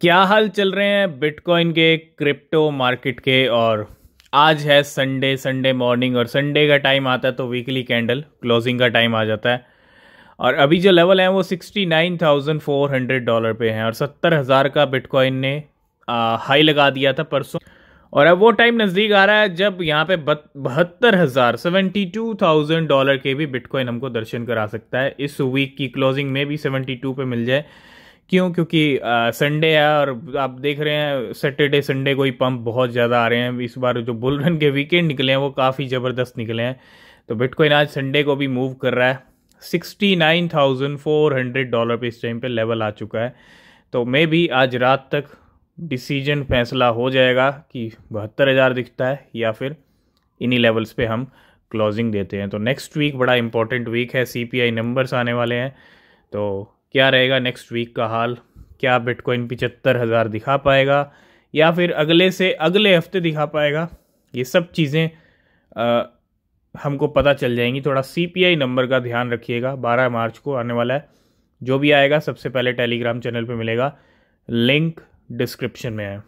क्या हाल चल रहे हैं बिटकॉइन के क्रिप्टो मार्केट के और आज है संडे संडे मॉर्निंग और संडे का टाइम आता है तो वीकली कैंडल क्लोजिंग का टाइम आ जाता है और अभी जो लेवल है वो 69,400 डॉलर पे हैं और 70,000 का बिटकॉइन ने आ, हाई लगा दिया था परसों और अब वो टाइम नज़दीक आ रहा है जब यहाँ पे बहत्तर हज़ार सेवेंटी टू थाउजेंड डॉलर के भी बिटकॉइन हमको दर्शन करा सकता है इस वीक की क्लोजिंग में भी सेवेंटी टू पे मिल जाए क्यों क्योंकि संडे है और आप देख रहे हैं सैटरडे संडे को ही पंप बहुत ज़्यादा आ रहे हैं इस बार जो बुलरन के वीकेंड निकले हैं वो काफ़ी ज़बरदस्त निकले हैं तो बिटकॉइन आज संडे को भी मूव कर रहा है sixty nine thousand four hundred dollar पे इस टाइम पे लेवल आ चुका है तो मे भी आज रात तक डिसीजन फैसला हो जाएगा कि बहत्तर हज़ार दिखता है या फिर इन्हीं लेवल्स पे हम क्लोजिंग देते हैं तो नेक्स्ट वीक बड़ा इंपॉर्टेंट वीक है आई नंबर्स आने वाले हैं तो क्या रहेगा नेक्स्ट वीक का हाल क्या बिटकॉइन पिचहत्तर हज़ार दिखा पाएगा या फिर अगले से अगले हफ्ते दिखा पाएगा ये सब चीज़ें हमको पता चल जाएंगी थोड़ा सी नंबर का ध्यान रखिएगा बारह मार्च को आने वाला है जो भी आएगा सबसे पहले टेलीग्राम चैनल पे मिलेगा लिंक डिस्क्रिप्शन में है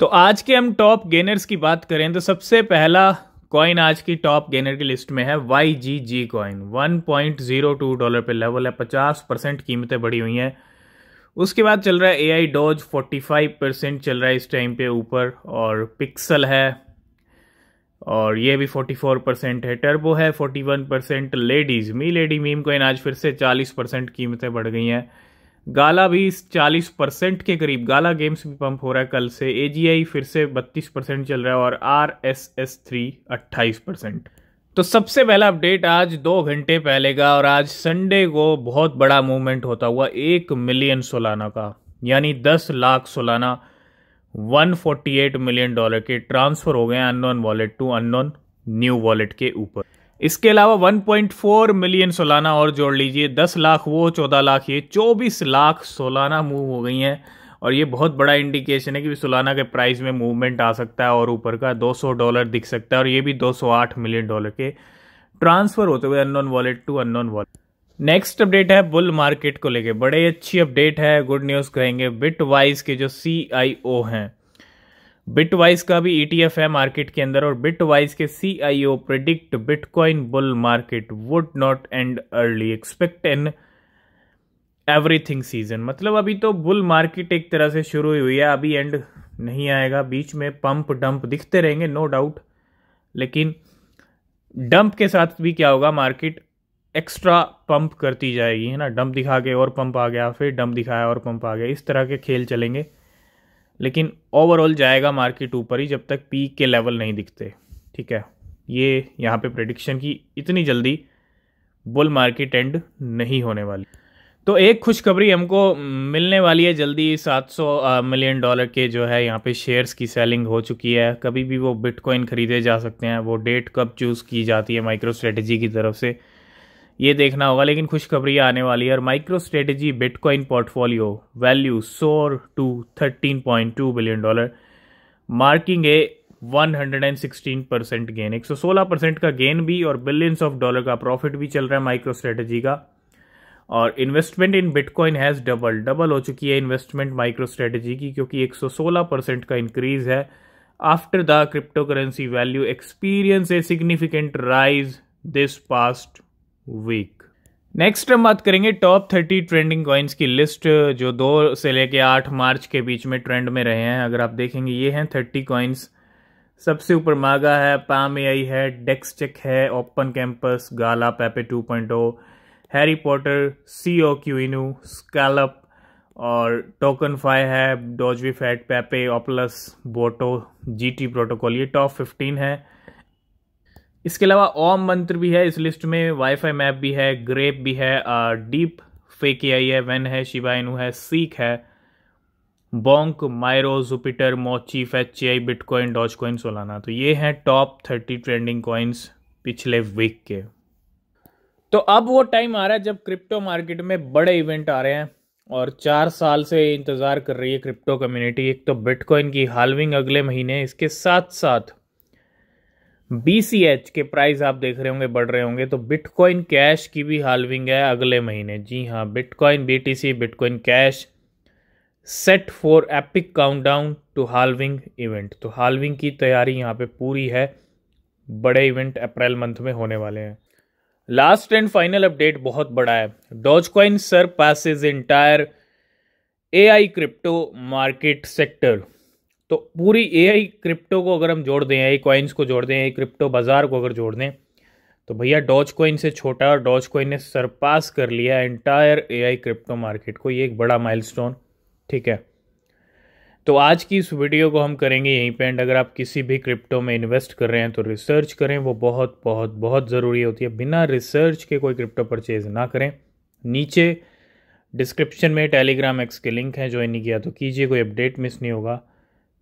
तो आज के हम टॉप गेनर्स की बात करें तो सबसे पहला कॉइन आज की टॉप गेनर की लिस्ट में है Y G G coin one point zero two dollar पे लेवल है पचास परसेंट कीमतें बढ़ी हुई हैं उसके बाद चल रहा है A I doge forty five percent चल रहा है इस टाइम पे ऊपर और पिक्सल है और ये भी फोर्टी फोर परसेंट है टर्बो है forty one percent ladies me lady meme coin आज फिर से चालीस परसेंट कीमतें बढ़ गई हैं गाला भी चालीस परसेंट के करीब गाला गेम्स भी पंप हो रहा है कल से ए फिर से बत्तीस परसेंट चल रहा है और आर एस एस थ्री अट्ठाईस परसेंट तो सबसे पहला अपडेट आज दो घंटे पहले का और आज संडे को बहुत बड़ा मूवमेंट होता हुआ एक मिलियन सोलाना का यानी दस लाख सोलाना 148 मिलियन डॉलर के ट्रांसफ़र हो गए unknown wallet to unknown new wallet के ऊपर इसके अलावा 1.4 मिलियन सोलाना और जोड़ लीजिए 10 लाख वो 14 लाख ये 24 लाख सोलाना मूव हो गई हैं और ये बहुत बड़ा इंडिकेशन है कि सोलाना के प्राइस में मूवमेंट आ सकता है और ऊपर का 200 डॉलर दिख सकता है और ये भी 208 मिलियन डॉलर के ट्रांसफ़र होते हुए unknown wallet to unknown wallet next update है बुल मार्केट को लेके बड़े अच्छी अपडेट है गुड न्यूज़ कहेंगे बिट वाइज के जो सी हैं बिट वाइज का भी ईटीएफ e है मार्केट के अंदर और बिट वाइज के C I O predict Bitcoin bull market would not end early expect in everything season मतलब अभी तो बुल मार्केट एक तरह से शुरू हुई है अभी एंड नहीं आएगा बीच में पंप डंप दिखते रहेंगे नो डाउट लेकिन डंप के साथ भी क्या होगा मार्केट एक्स्ट्रा पंप करती जाएगी है ना डंप दिखा के और पंप आ गया फिर डंप दिखाया और पंप आ गया इस तरह के खेल चलेंगे लेकिन ओवरऑल जाएगा मार्केट ऊपर ही जब तक पीक के लेवल नहीं दिखते ठीक है ये यहाँ पे प्रडिक्शन की इतनी जल्दी बुल मार्केट एंड नहीं होने वाली तो एक खुशखबरी हमको मिलने वाली है जल्दी 700 मिलियन डॉलर के जो है यहाँ पे शेयर्स की सेलिंग हो चुकी है कभी भी वो बिटकॉइन खरीदे जा सकते हैं वो डेट कब चूज़ की जाती है माइक्रो स्ट्रेटजी की तरफ से ये देखना होगा लेकिन खुशखबरी आने वाली है और MicroStrategy Bitcoin portfolio value soar to thirteen point two billion dollar marking a sixteen percent gain एक सौ सोलह परसेंट का गेन भी और बिलियंस ऑफ डॉलर का प्रॉफिट भी चल रहा है माइक्रो स्ट्रेटेजी का और investment in Bitcoin has double double हो चुकी है इन्वेस्टमेंट माइक्रो स्ट्रेटेजी की क्योंकि एक सौ सोलह परसेंट का इंक्रीज है after the crypto currency value experience a significant rise this past week next हम बात करेंगे टॉप थर्टी ट्रेंडिंग कॉइन्स की लिस्ट जो दो से लेके आठ मार्च के बीच में ट्रेंड में रहे हैं अगर आप देखेंगे ये हैं थर्टी कॉइन्स सबसे ऊपर मागा है पाम आई है चेक है open campus gala Pepe two point O Harry Potter C O क्यूइनू स्कैलप और टोकन फाइव है डॉजवी फैट पैपे ओपलस बोटो जी टी प्रोटोकॉल ये टॉप फिफ्टीन है इसके अलावा ओम मंत्र भी है इस लिस्ट में वाईफाई मैप भी है ग्रेप भी है डीप फेक आई है वेन है शिवाइनू है सीख है Bonk Myro Jupiter Mochi Fetch आई बिटकॉइन डॉच कॉइन सोलाना तो ये हैं टॉप थर्टी ट्रेंडिंग कॉइन्स पिछले वीक के तो अब वो टाइम आ रहा है जब क्रिप्टो मार्केट में बड़े इवेंट आ रहे हैं और चार साल से इंतज़ार कर रही है क्रिप्टो कम्युनिटी एक तो बिटकॉइन की हालविंग अगले महीने इसके साथ साथ बी सी एच के प्राइस आप देख रहे होंगे बढ़ रहे होंगे तो बिटकॉइन कैश की भी हालविंग है अगले महीने जी हाँ Bitcoin B T C Bitcoin cash set for epic countdown to halving event तो हालविंग की तैयारी यहाँ पे पूरी है बड़े इवेंट अप्रैल मंथ में होने वाले हैं लास्ट एंड फाइनल अपडेट बहुत बड़ा है Doge coin surpasses entire A I crypto market sector तो पूरी ए क्रिप्टो को अगर हम जोड़ दें आई कॉइन्स को जोड़ दें ए क्रिप्टो बाज़ार को अगर जोड़ दें तो भैया डॉच कॉइन से छोटा और डॉच कॉइन ने सरपास कर लिया एंटायर ए क्रिप्टो मार्केट को ये एक बड़ा माइल ठीक है तो आज की इस वीडियो को हम करेंगे यहीं पे एंड अगर आप किसी भी क्रिप्टो में इन्वेस्ट कर रहे हैं तो रिसर्च करें वो बहुत बहुत बहुत ज़रूरी होती है बिना रिसर्च के कोई क्रिप्टो परचेज ना करें नीचे डिस्क्रिप्शन में टेलीग्राम एक्स के लिंक हैं ज्वाइन नहीं किया तो कीजिए कोई अपडेट मिस नहीं होगा